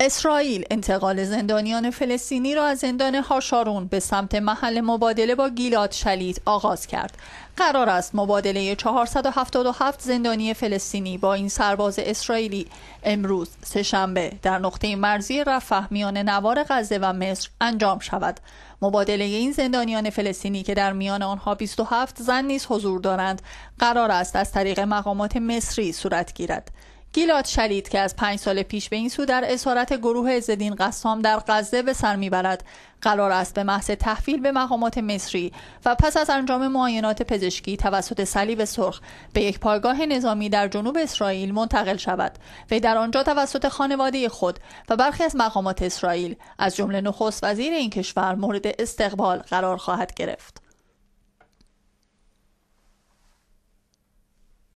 اسرائیل انتقال زندانیان فلسطینی را از زندان هاشارون به سمت محل مبادله با گیلاد شلید آغاز کرد. قرار است مبادله 477 زندانی فلسطینی با این سرباز اسرائیلی امروز سهشنبه در نقطه مرزی رفح میان نوار غزه و مصر انجام شود. مبادله این زندانیان فلسطینی که در میان آنها 27 زن نیز حضور دارند قرار است از طریق مقامات مصری صورت گیرد. گیلاد شلید که از پنج سال پیش به این سو در اسارت گروه زدین قسام در غزه به سر میبرد قرار است به محض تحویل به مقامات مصری و پس از انجام معاینات پزشکی توسط صلیب سرخ به یک پایگاه نظامی در جنوب اسرائیل منتقل شود و در آنجا توسط خانواده خود و برخی از مقامات اسرائیل از جمله نخست وزیر این کشور مورد استقبال قرار خواهد گرفت